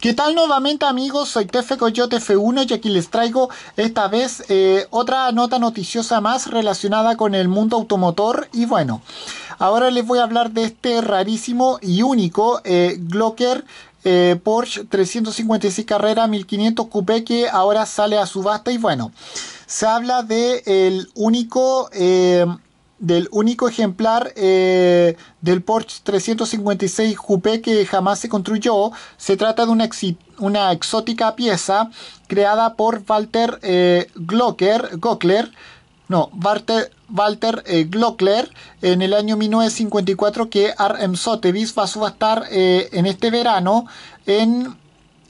¿Qué tal nuevamente amigos? Soy Tefe Coyote F1 y aquí les traigo esta vez eh, otra nota noticiosa más relacionada con el mundo automotor y bueno, ahora les voy a hablar de este rarísimo y único eh, Glocker eh, Porsche 356 Carrera 1500 Coupé que ahora sale a subasta y bueno, se habla de el único eh, del único ejemplar eh, del Porsche 356 Coupé que jamás se construyó. Se trata de una, una exótica pieza creada por Walter eh, Glocker, no, Walter, eh, Glockler en el año 1954 que RM Sotheby's va a subastar en este verano en,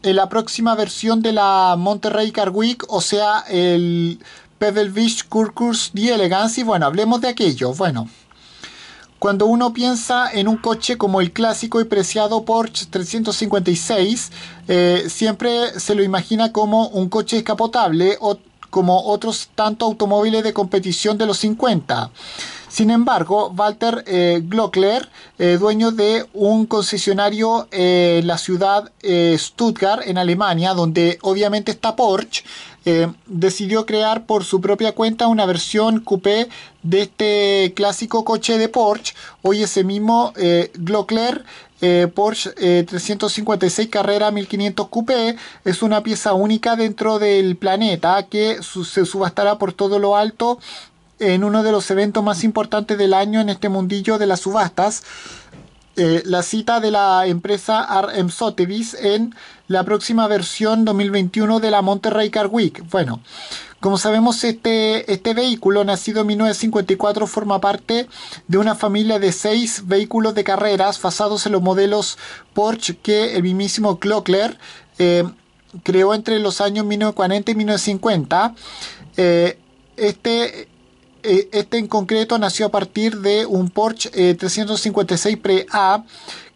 en la próxima versión de la Monterrey Car Week, o sea, el Pebble Beach, Elegance y Bueno, hablemos de aquello. Bueno, cuando uno piensa en un coche como el clásico y preciado Porsche 356, eh, siempre se lo imagina como un coche escapotable o como otros tantos automóviles de competición de los 50. Sin embargo, Walter eh, Glockler, eh, dueño de un concesionario eh, en la ciudad Stuttgart, en Alemania, donde obviamente está Porsche, decidió crear por su propia cuenta una versión coupé de este clásico coche de Porsche. Hoy ese mismo Glockler Porsche 356 Carrera 1500 Coupé es una pieza única dentro del planeta que se subastará por todo lo alto en uno de los eventos más importantes del año en este mundillo de las subastas, eh, la cita de la empresa RM Sotheby's en la próxima versión 2021 de la Monterrey Car Week. Bueno, como sabemos, este, este vehículo, nacido en 1954, forma parte de una familia de seis vehículos de carreras basados en los modelos Porsche que el mismísimo Clockler eh, creó entre los años 1940 y 1950. Eh, este eh, este en concreto nació a partir de un Porsche 356 eh, Pre-A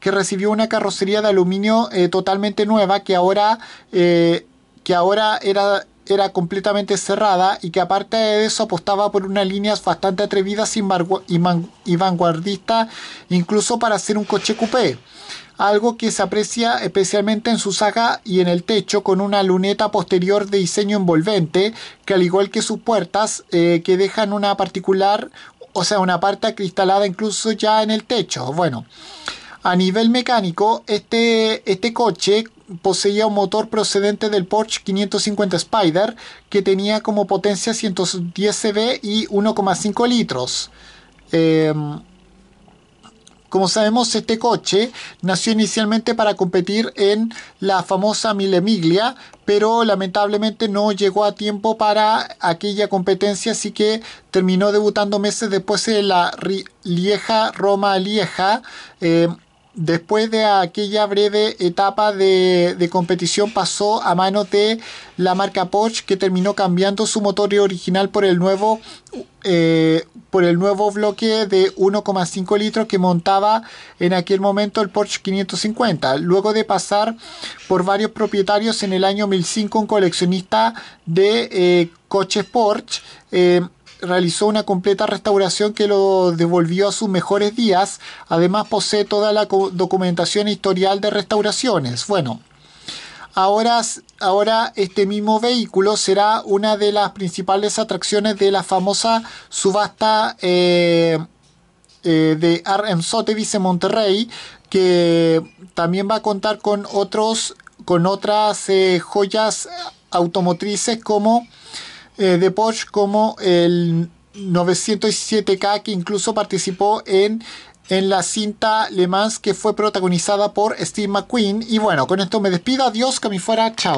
que recibió una carrocería de aluminio eh, totalmente nueva que ahora, que ahora era, era completamente cerrada y que aparte de eso apostaba por unas líneas bastante atrevidas y, y vanguardistas incluso para hacer un coche coupé algo que se aprecia especialmente en su saga y en el techo con una luneta posterior de diseño envolvente que al igual que sus puertas eh, que dejan una particular o sea una parte acristalada incluso ya en el techo bueno a nivel mecánico este, este coche poseía un motor procedente del Porsche 550 Spider que tenía como potencia 110 CV y 1,5 litros em, como sabemos, este coche nació inicialmente para competir en la famosa Mille Miglia, pero lamentablemente no llegó a tiempo para aquella competencia, así que terminó debutando meses después en la Lieja-Roma-Lieja. Después de aquella breve etapa de, competición pasó a manos de la marca Porsche que terminó cambiando su motor original por el nuevo, eh, por el nuevo bloque de 1,5 litros que montaba en aquel momento el Porsche 550. Luego de pasar por varios propietarios en el año 2005 un coleccionista de eh, coches Porsche, eh, realizó una completa restauración que lo devolvió a sus mejores días. Además posee toda la documentación historial de restauraciones. Bueno, Ahora, ahora, este mismo vehículo será una de las principales atracciones de la famosa subasta eh, eh, de RM Sotheby's en Monterrey, que también va a contar con, otros, con otras eh, joyas automotrices como eh, de Porsche como el 907K que incluso participó en en la cinta Le Mans que fue protagonizada por Steve McQueen y bueno, con esto me despido, adiós, que me fuera, chao.